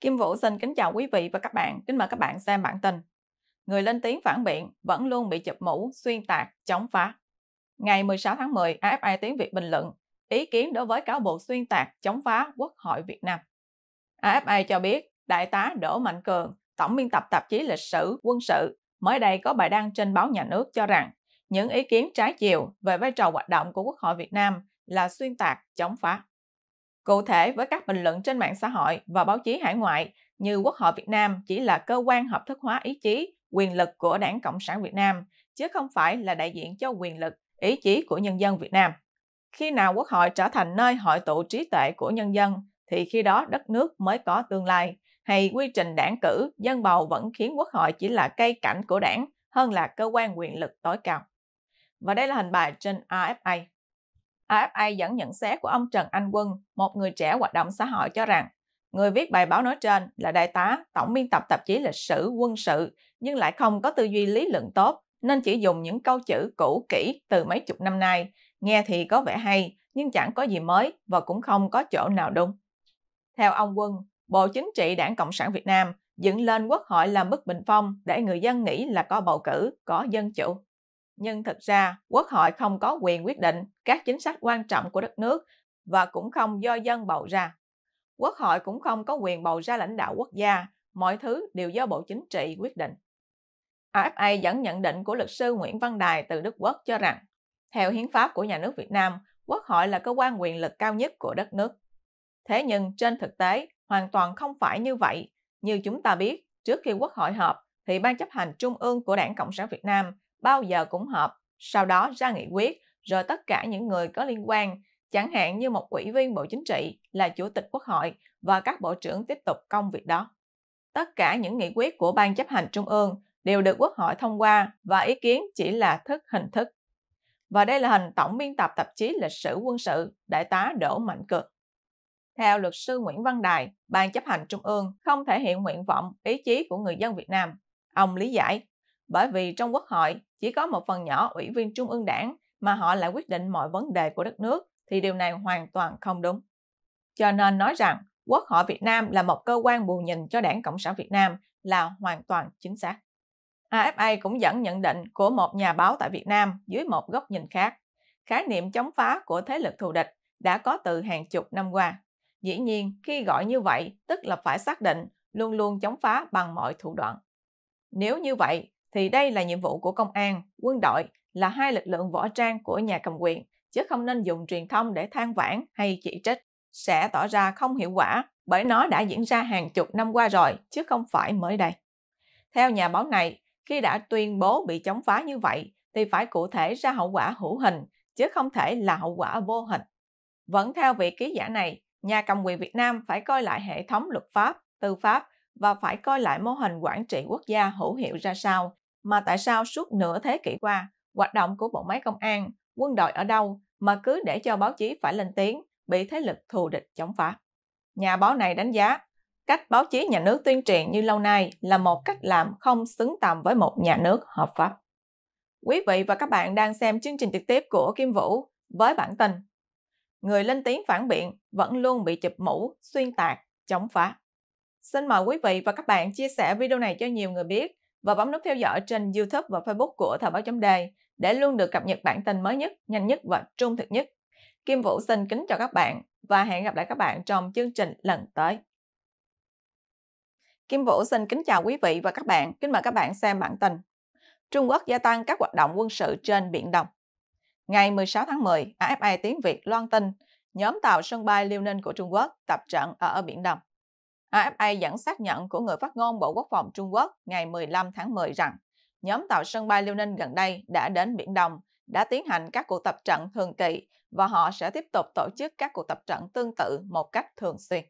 Kim Vũ xin kính chào quý vị và các bạn, kính mời các bạn xem bản tin. Người lên tiếng phản biện vẫn luôn bị chụp mũ, xuyên tạc, chống phá. Ngày 16 tháng 10, AFI tiếng Việt bình luận ý kiến đối với cáo buộc xuyên tạc, chống phá Quốc hội Việt Nam. AFI cho biết, Đại tá Đỗ Mạnh Cường, tổng biên tập tạp chí lịch sử, quân sự, mới đây có bài đăng trên báo nhà nước cho rằng những ý kiến trái chiều về vai trò hoạt động của Quốc hội Việt Nam là xuyên tạc, chống phá. Cụ thể với các bình luận trên mạng xã hội và báo chí hải ngoại như Quốc hội Việt Nam chỉ là cơ quan hợp thức hóa ý chí, quyền lực của Đảng Cộng sản Việt Nam, chứ không phải là đại diện cho quyền lực, ý chí của nhân dân Việt Nam. Khi nào Quốc hội trở thành nơi hội tụ trí tuệ của nhân dân, thì khi đó đất nước mới có tương lai. Hay quy trình đảng cử, dân bầu vẫn khiến Quốc hội chỉ là cây cảnh của đảng hơn là cơ quan quyền lực tối cao. Và đây là hình bài trên AFA. AFA dẫn nhận xét của ông Trần Anh Quân, một người trẻ hoạt động xã hội cho rằng người viết bài báo nói trên là đại tá, tổng biên tập tạp chí lịch sử quân sự nhưng lại không có tư duy lý luận tốt nên chỉ dùng những câu chữ cũ kỹ từ mấy chục năm nay, nghe thì có vẻ hay nhưng chẳng có gì mới và cũng không có chỗ nào đúng. Theo ông Quân, Bộ Chính trị Đảng Cộng sản Việt Nam dựng lên quốc hội làm bức bình phong để người dân nghĩ là có bầu cử, có dân chủ nhưng thực ra quốc hội không có quyền quyết định các chính sách quan trọng của đất nước và cũng không do dân bầu ra. Quốc hội cũng không có quyền bầu ra lãnh đạo quốc gia, mọi thứ đều do Bộ Chính trị quyết định. AFA dẫn nhận định của luật sư Nguyễn Văn Đài từ Đức Quốc cho rằng, theo hiến pháp của nhà nước Việt Nam, Quốc hội là cơ quan quyền lực cao nhất của đất nước. Thế nhưng trên thực tế, hoàn toàn không phải như vậy. Như chúng ta biết, trước khi Quốc hội họp, thì Ban chấp hành Trung ương của Đảng Cộng sản Việt Nam bao giờ cũng họp, sau đó ra nghị quyết, rồi tất cả những người có liên quan, chẳng hạn như một ủy viên Bộ Chính trị là Chủ tịch Quốc hội và các bộ trưởng tiếp tục công việc đó. Tất cả những nghị quyết của Ban chấp hành Trung ương đều được Quốc hội thông qua và ý kiến chỉ là thức hình thức. Và đây là hình tổng biên tập tạp chí lịch sử quân sự Đại tá Đỗ Mạnh Cực. Theo luật sư Nguyễn Văn Đài, Ban chấp hành Trung ương không thể hiện nguyện vọng, ý chí của người dân Việt Nam. Ông lý giải, bởi vì trong quốc hội chỉ có một phần nhỏ ủy viên trung ương đảng mà họ lại quyết định mọi vấn đề của đất nước thì điều này hoàn toàn không đúng. Cho nên nói rằng Quốc hội Việt Nam là một cơ quan bù nhìn cho Đảng Cộng sản Việt Nam là hoàn toàn chính xác. AFA cũng dẫn nhận định của một nhà báo tại Việt Nam dưới một góc nhìn khác. Khái niệm chống phá của thế lực thù địch đã có từ hàng chục năm qua. Dĩ nhiên, khi gọi như vậy, tức là phải xác định luôn luôn chống phá bằng mọi thủ đoạn. Nếu như vậy, thì đây là nhiệm vụ của công an, quân đội là hai lực lượng võ trang của nhà cầm quyền, chứ không nên dùng truyền thông để than vãn hay chỉ trích sẽ tỏ ra không hiệu quả bởi nó đã diễn ra hàng chục năm qua rồi chứ không phải mới đây. Theo nhà báo này, khi đã tuyên bố bị chống phá như vậy thì phải cụ thể ra hậu quả hữu hình chứ không thể là hậu quả vô hình. Vẫn theo vị ký giả này, nhà cầm quyền Việt Nam phải coi lại hệ thống luật pháp, tư pháp và phải coi lại mô hình quản trị quốc gia hữu hiệu ra sao mà tại sao suốt nửa thế kỷ qua, hoạt động của bộ máy công an, quân đội ở đâu mà cứ để cho báo chí phải lên tiếng, bị thế lực thù địch chống phá. Nhà báo này đánh giá, cách báo chí nhà nước tuyên truyền như lâu nay là một cách làm không xứng tầm với một nhà nước hợp pháp. Quý vị và các bạn đang xem chương trình trực tiếp của Kim Vũ với bản tin Người lên tiếng phản biện vẫn luôn bị chụp mũ, xuyên tạc, chống phá. Xin mời quý vị và các bạn chia sẻ video này cho nhiều người biết và bấm nút theo dõi trên YouTube và Facebook của Thời báo chấm đề để luôn được cập nhật bản tin mới nhất, nhanh nhất và trung thực nhất. Kim Vũ xin kính chào các bạn và hẹn gặp lại các bạn trong chương trình lần tới. Kim Vũ xin kính chào quý vị và các bạn. Kính mời các bạn xem bản tin. Trung Quốc gia tăng các hoạt động quân sự trên Biển Đông. Ngày 16 tháng 10, AFA tiếng Việt loan tin nhóm tàu sân bay liêu ninh của Trung Quốc tập trận ở Biển Đông. AFA dẫn xác nhận của người phát ngôn Bộ Quốc phòng Trung Quốc ngày 15 tháng 10 rằng nhóm tàu sân bay Liêu Ninh gần đây đã đến Biển Đông, đã tiến hành các cuộc tập trận thường kỳ và họ sẽ tiếp tục tổ chức các cuộc tập trận tương tự một cách thường xuyên.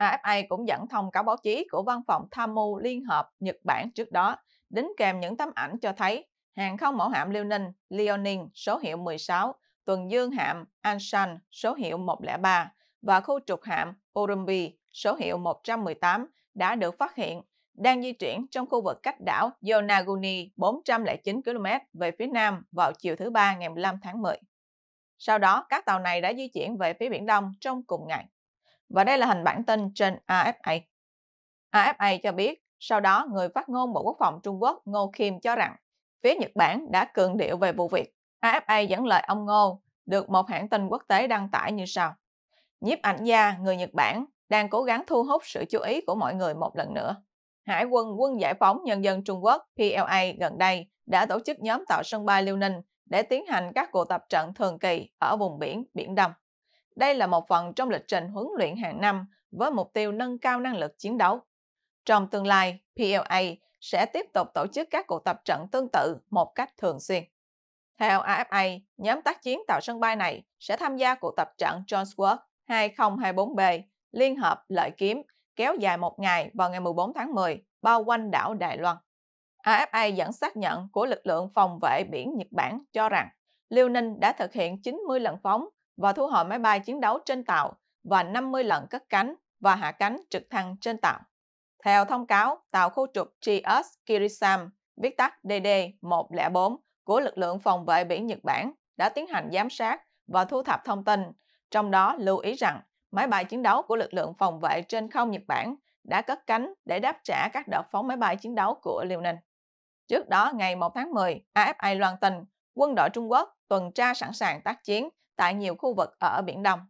AFA cũng dẫn thông cáo báo chí của Văn phòng Tham mưu Liên hợp Nhật Bản trước đó, đính kèm những tấm ảnh cho thấy hàng không mẫu hạm Liêu Ninh, Liaoning số hiệu 16, tuần dương hạm Anshan số hiệu 103 và khu trục hạm Orumbi số hiệu 118 đã được phát hiện đang di chuyển trong khu vực cách đảo Yonaguni 409 km về phía nam vào chiều thứ Ba ngày 15 tháng 10. Sau đó, các tàu này đã di chuyển về phía Biển Đông trong cùng ngày. Và đây là hình bản tin trên AFA. AFA cho biết, sau đó người phát ngôn Bộ Quốc phòng Trung Quốc Ngô Kim cho rằng phía Nhật Bản đã cường điệu về vụ việc. AFA dẫn lời ông Ngô được một hãng tin quốc tế đăng tải như sau. Nhiếp ảnh gia người Nhật Bản đang cố gắng thu hút sự chú ý của mọi người một lần nữa. Hải quân Quân Giải phóng Nhân dân Trung Quốc PLA gần đây đã tổ chức nhóm tạo sân bay Liêu Ninh để tiến hành các cuộc tập trận thường kỳ ở vùng biển Biển Đông. Đây là một phần trong lịch trình huấn luyện hàng năm với mục tiêu nâng cao năng lực chiến đấu. Trong tương lai, PLA sẽ tiếp tục tổ chức các cuộc tập trận tương tự một cách thường xuyên. Theo AFA, nhóm tác chiến tạo sân bay này sẽ tham gia cuộc tập trận John 2024B liên hợp lợi kiếm kéo dài một ngày vào ngày 14 tháng 10 bao quanh đảo Đài Loan. AFA dẫn xác nhận của lực lượng phòng vệ biển Nhật Bản cho rằng Liêu Ninh đã thực hiện 90 lần phóng và thu hồi máy bay chiến đấu trên tàu và 50 lần cất cánh và hạ cánh trực thăng trên tàu. Theo thông cáo, tàu khu trục GS Kirisam, viết tắt DD-104 của lực lượng phòng vệ biển Nhật Bản đã tiến hành giám sát và thu thập thông tin, trong đó lưu ý rằng máy bay chiến đấu của lực lượng phòng vệ trên không Nhật Bản đã cất cánh để đáp trả các đợt phóng máy bay chiến đấu của Liêu Ninh. Trước đó, ngày 1 tháng 10, AFA loan tin quân đội Trung Quốc tuần tra sẵn sàng tác chiến tại nhiều khu vực ở Biển Đông.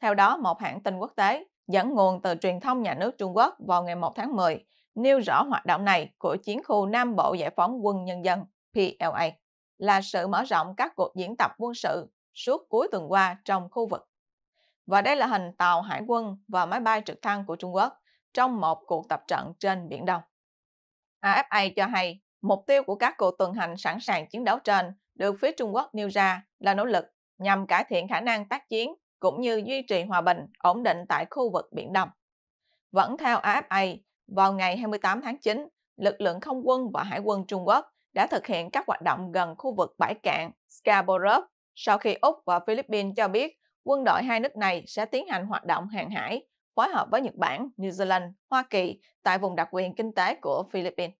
Theo đó, một hãng tin quốc tế dẫn nguồn từ truyền thông nhà nước Trung Quốc vào ngày 1 tháng 10 nêu rõ hoạt động này của chiến khu Nam Bộ Giải phóng Quân Nhân dân PLA là sự mở rộng các cuộc diễn tập quân sự suốt cuối tuần qua trong khu vực và đây là hình tàu hải quân và máy bay trực thăng của Trung Quốc trong một cuộc tập trận trên Biển Đông. AFA cho hay, mục tiêu của các cuộc tuần hành sẵn sàng chiến đấu trên được phía Trung Quốc nêu ra là nỗ lực nhằm cải thiện khả năng tác chiến cũng như duy trì hòa bình, ổn định tại khu vực Biển Đông. Vẫn theo AFA, vào ngày 28 tháng 9, lực lượng không quân và hải quân Trung Quốc đã thực hiện các hoạt động gần khu vực bãi cạn Scarborough sau khi Úc và Philippines cho biết quân đội hai nước này sẽ tiến hành hoạt động hàng hải phối hợp với Nhật Bản, New Zealand, Hoa Kỳ tại vùng đặc quyền kinh tế của Philippines.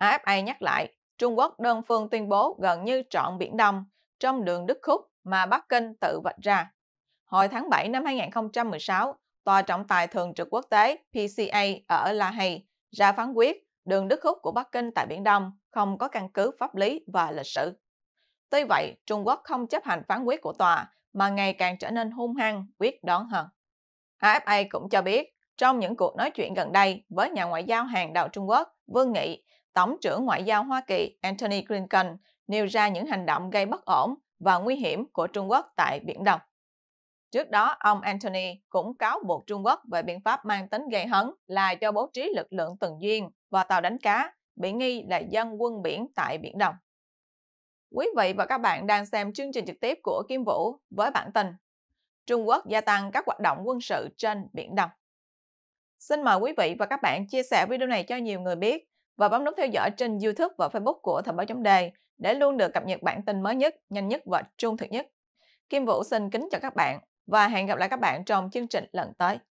AFA nhắc lại, Trung Quốc đơn phương tuyên bố gần như trọn Biển Đông trong đường đứt khúc mà Bắc Kinh tự vạch ra. Hồi tháng 7 năm 2016, Tòa trọng tài thường trực quốc tế PCA ở La Hay ra phán quyết đường đứt khúc của Bắc Kinh tại Biển Đông không có căn cứ pháp lý và lịch sử. Tuy vậy, Trung Quốc không chấp hành phán quyết của tòa mà ngày càng trở nên hung hăng, quyết đoán hơn. AFA cũng cho biết, trong những cuộc nói chuyện gần đây với nhà ngoại giao hàng đầu Trung Quốc Vương Nghị, Tổng trưởng Ngoại giao Hoa Kỳ Antony Blinken nêu ra những hành động gây bất ổn và nguy hiểm của Trung Quốc tại Biển Đông. Trước đó, ông Antony cũng cáo buộc Trung Quốc về biện pháp mang tính gây hấn là cho bố trí lực lượng tuần duyên và tàu đánh cá bị nghi là dân quân biển tại Biển Đông. Quý vị và các bạn đang xem chương trình trực tiếp của Kim Vũ với bản tin Trung Quốc gia tăng các hoạt động quân sự trên Biển Đông. Xin mời quý vị và các bạn chia sẻ video này cho nhiều người biết và bấm nút theo dõi trên YouTube và Facebook của Thời báo chấm đề để luôn được cập nhật bản tin mới nhất, nhanh nhất và trung thực nhất. Kim Vũ xin kính chào các bạn và hẹn gặp lại các bạn trong chương trình lần tới.